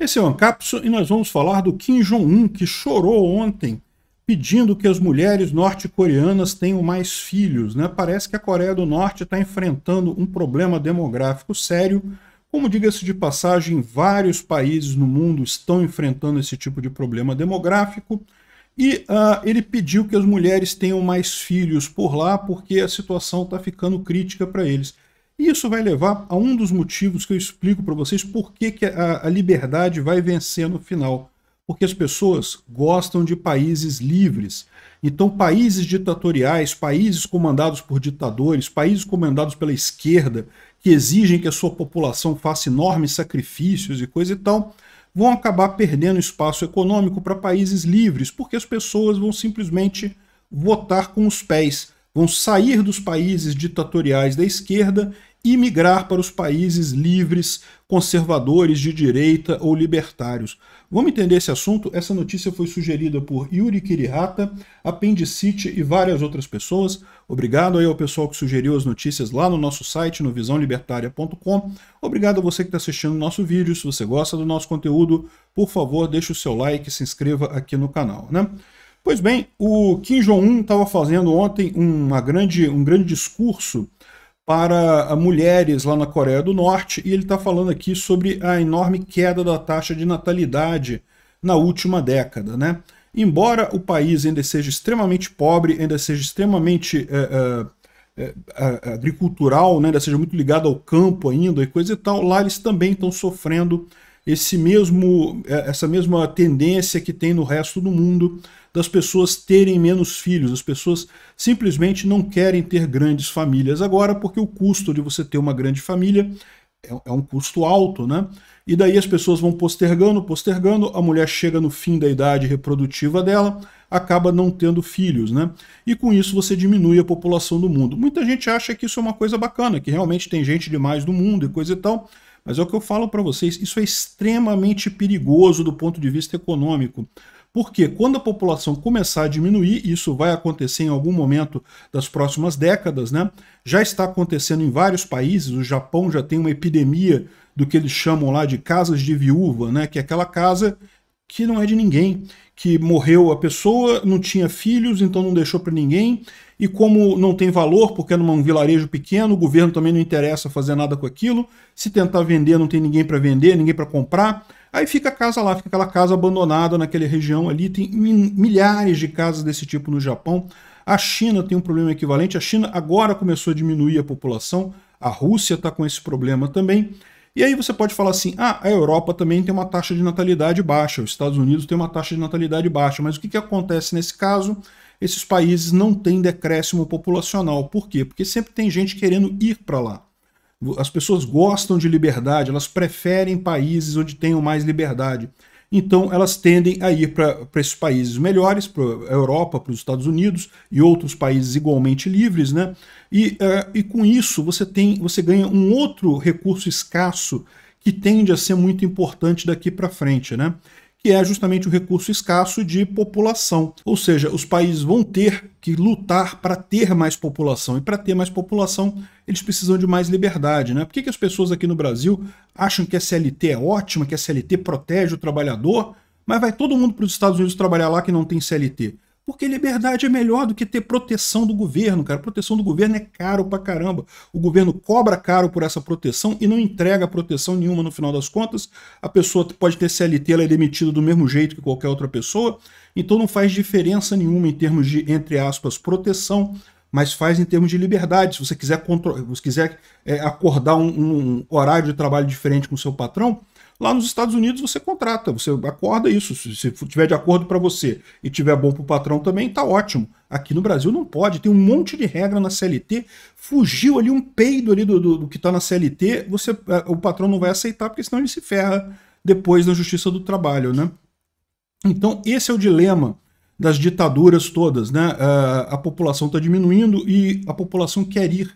Esse é o Ancapso e nós vamos falar do Kim Jong-un, que chorou ontem pedindo que as mulheres norte-coreanas tenham mais filhos. Né? Parece que a Coreia do Norte está enfrentando um problema demográfico sério. Como diga-se de passagem, vários países no mundo estão enfrentando esse tipo de problema demográfico. E uh, ele pediu que as mulheres tenham mais filhos por lá, porque a situação está ficando crítica para eles. E isso vai levar a um dos motivos que eu explico para vocês por que, que a, a, liberdade vai vencer no final. Porque as pessoas gostam de países livres. Então, países ditatoriais, países comandados por ditadores, países comandados pela esquerda, que exigem que a sua população faça enormes sacrifícios e coisa e tal, vão acabar perdendo espaço econômico para países livres, porque as pessoas vão simplesmente votar com os pés, vão sair dos países ditatoriais da esquerda e migrar para os países livres, conservadores de direita ou libertários. Vamos entender esse assunto? Essa notícia foi sugerida por Yuri Kirihata, Appendicite e várias outras pessoas. Obrigado aí ao pessoal que sugeriu as notícias lá no nosso site, no visãolibertária.com. Obrigado a você que está assistindo o nosso vídeo. Se você gosta do nosso conteúdo, por favor, deixe o seu like e se inscreva aqui no canal. Né? Pois bem, o Kim Jong-un estava fazendo ontem uma grande, um grande discurso para mulheres lá na Coreia do Norte, e ele está falando aqui sobre a enorme queda da taxa de natalidade na última década. Né? Embora o país ainda seja extremamente pobre, ainda seja extremamente é, é, é, agricultural, né? ainda seja muito ligado ao campo ainda e coisa e tal, lá eles também estão sofrendo esse mesmo, é, essa mesma tendência que tem no resto do mundo das pessoas terem menos filhos. As pessoas simplesmente não querem ter grandes famílias agora, porque o custo de você ter uma grande família é, é, um custo alto, né? E daí as pessoas vão postergando, postergando, a mulher chega no fim da idade reprodutiva dela, acaba não tendo filhos, né? E com isso você diminui a população do mundo. Muita gente acha que isso é uma coisa bacana, que realmente tem gente demais no mundo e coisa e tal, mas é o que eu falo para vocês, isso é extremamente perigoso do ponto de vista econômico. Porque quando a população começar a diminuir, isso vai acontecer em algum momento das próximas décadas, né? Já está acontecendo em vários países, o Japão já tem uma epidemia do que eles chamam lá de casas de viúva, né? Que é aquela casa que não é de ninguém, que morreu a pessoa, não tinha filhos, então não deixou para ninguém, e como não tem valor, porque é num vilarejo pequeno, o governo também não interessa fazer nada com aquilo, se tentar vender não tem ninguém para vender, ninguém para comprar, aí fica a casa lá, fica aquela casa abandonada naquela região ali, tem milhares de casas desse tipo no Japão, a China tem um problema equivalente, a China agora começou a diminuir a população, a Rússia está com esse problema também, e aí você pode falar assim: ah, a Europa também tem uma taxa de natalidade baixa, os Estados Unidos tem uma taxa de natalidade baixa, mas o que, que acontece nesse caso? Esses países não têm decréscimo populacional. Por quê? Porque sempre tem gente querendo ir para lá. As pessoas gostam de liberdade, elas preferem países onde tenham mais liberdade então elas tendem a ir para esses países melhores, para a Europa, para os Estados Unidos e outros países igualmente livres, né? E, uh, e com isso você tem, você ganha um outro recurso escasso que tende a ser muito importante daqui para frente, né? que é justamente o recurso escasso de população. Ou seja, os países vão ter que lutar para ter mais população. E para ter mais população, eles precisam de mais liberdade. Né? Por que, que as pessoas aqui no Brasil acham que a CLT é ótima, que a CLT protege o trabalhador, mas vai todo mundo para os Estados Unidos trabalhar lá que não tem CLT? Porque liberdade é melhor do que ter proteção do governo, cara. A proteção do governo é caro pra caramba. O governo cobra caro por essa proteção e não entrega proteção nenhuma no final das contas. A pessoa pode ter CLT, ela é demitida do mesmo jeito que qualquer outra pessoa. Então não faz diferença nenhuma em termos de, entre aspas, proteção mas faz em termos de liberdade. Se você quiser, se quiser é, acordar um, um, horário de trabalho diferente com o seu patrão, Lá nos Estados Unidos você contrata, você acorda isso. Se tiver de acordo para você e tiver bom para o patrão também, tá ótimo. Aqui no Brasil não pode, tem um monte de regra na CLT. Fugiu ali um peido ali do, do, do que está na CLT, você, é, o patrão não vai aceitar, porque senão ele se ferra depois na Justiça do Trabalho, né? Então, esse é o dilema das ditaduras todas, né? É, a população está diminuindo e a população quer ir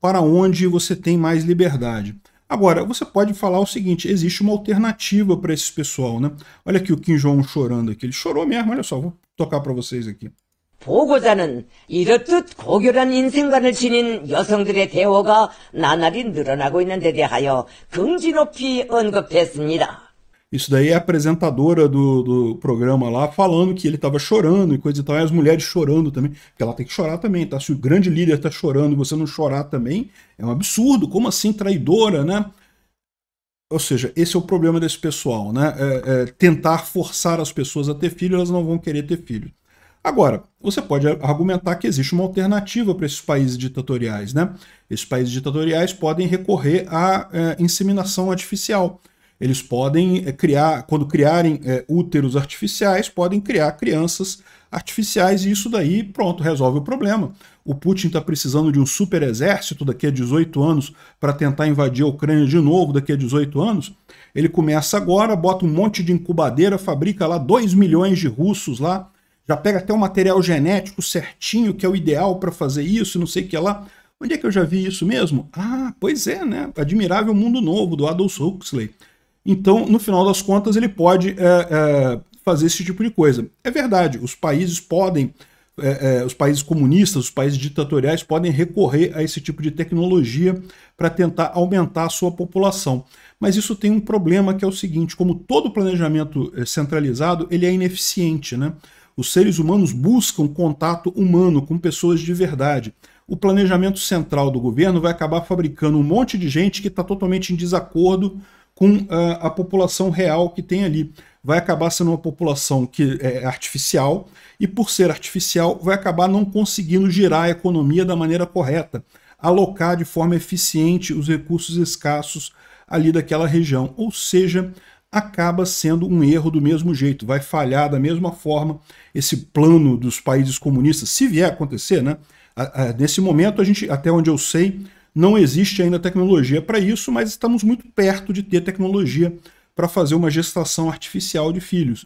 para onde você tem mais liberdade. Agora, você pode falar o seguinte, existe uma alternativa para esse pessoal, né? Olha aqui o Kim Jong chorando aqui, ele chorou mesmo, olha só, vou tocar para vocês aqui. 보고자는 이렇듯 고결한 인생관을 지닌 여성들의 나날이 늘어나고 있는 데 대하여 언급했습니다. Isso daí é a apresentadora do, do programa lá falando que ele estava chorando e coisa e tal, e as mulheres chorando também, porque ela tem que chorar também, tá? Se o grande líder está chorando e você não chorar também, é um absurdo, como assim traidora, né? Ou seja, esse é o problema desse pessoal, né? É, é tentar forçar as pessoas a ter filho, elas não vão querer ter filho. Agora, você pode argumentar que existe uma alternativa para esses países ditatoriais, né? Esses países ditatoriais podem recorrer à é, inseminação artificial eles podem eh, criar, quando criarem é, úteros artificiais, podem criar crianças artificiais e isso daí, pronto, resolve o problema. O Putin está precisando de um super exército daqui a 18 anos para tentar invadir a Ucrânia de novo daqui a 18 anos. Ele começa agora, bota um monte de incubadeira, fabrica lá 2 milhões de russos lá, já pega até o material genético certinho, que é o ideal para fazer isso, não sei o que lá. Onde é que eu já vi isso mesmo? Ah, pois é, né? Admirável Mundo Novo, do Adolf Huxley. Então, no final das contas, ele pode é, é, fazer esse tipo de coisa. É verdade, os países podem, é, é, os países comunistas, os países ditatoriais podem recorrer a esse tipo de tecnologia para tentar aumentar a sua população. Mas isso tem um problema que é o seguinte: como todo planejamento é, centralizado, ele é ineficiente, né? Os seres humanos buscam contato humano com pessoas de verdade. O planejamento central do governo vai acabar fabricando um monte de gente que está totalmente em desacordo com a, ah, a, população real que tem ali. Vai acabar sendo uma população que é artificial e, por ser artificial, vai acabar não conseguindo girar a economia da maneira correta, alocar de forma eficiente os recursos escassos ali daquela região. Ou seja, acaba sendo um erro do mesmo jeito, vai falhar da mesma forma esse plano dos países comunistas, se vier a acontecer, né? Nesse momento, a gente, até onde eu sei, não existe ainda tecnologia para isso, mas estamos muito perto de ter tecnologia para fazer uma gestação artificial de filhos.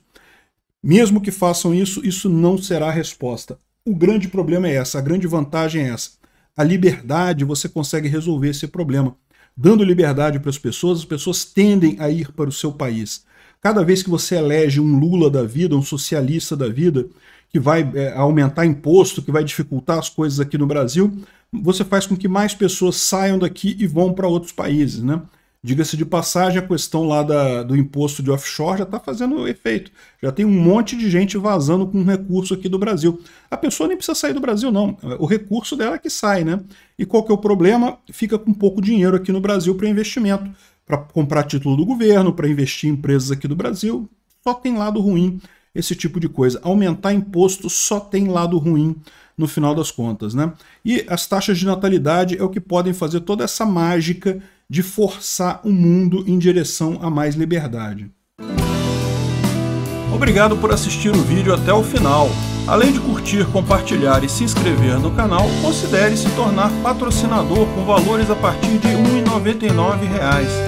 Mesmo que façam isso, isso não será a resposta. O grande problema é essa, a grande vantagem é essa. A liberdade, você consegue resolver esse problema. Dando liberdade para as pessoas, as pessoas tendem a ir para o seu país. Cada vez que você elege um Lula da vida, um socialista da vida, que vai é, aumentar imposto, que vai dificultar as coisas aqui no Brasil, você faz com que mais pessoas saiam daqui e vão para outros países, né? Diga-se de passagem, a questão lá da, do imposto de offshore já está fazendo efeito. Já tem um monte de gente vazando com recurso aqui do Brasil. A pessoa nem precisa sair do Brasil, não. O recurso dela é que sai, né? E qual que é o problema? Fica com pouco dinheiro aqui no Brasil para investimento, para comprar título do governo, para investir em empresas aqui do Brasil. Só tem lado ruim esse tipo de coisa. Aumentar imposto só tem lado ruim no final das contas, né? E as taxas de natalidade é o que podem fazer toda essa mágica de forçar o mundo em direção a mais liberdade. Obrigado por assistir o vídeo até o final. Além de curtir, compartilhar e se inscrever no canal, considere se tornar patrocinador com valores a partir de R$ 1,99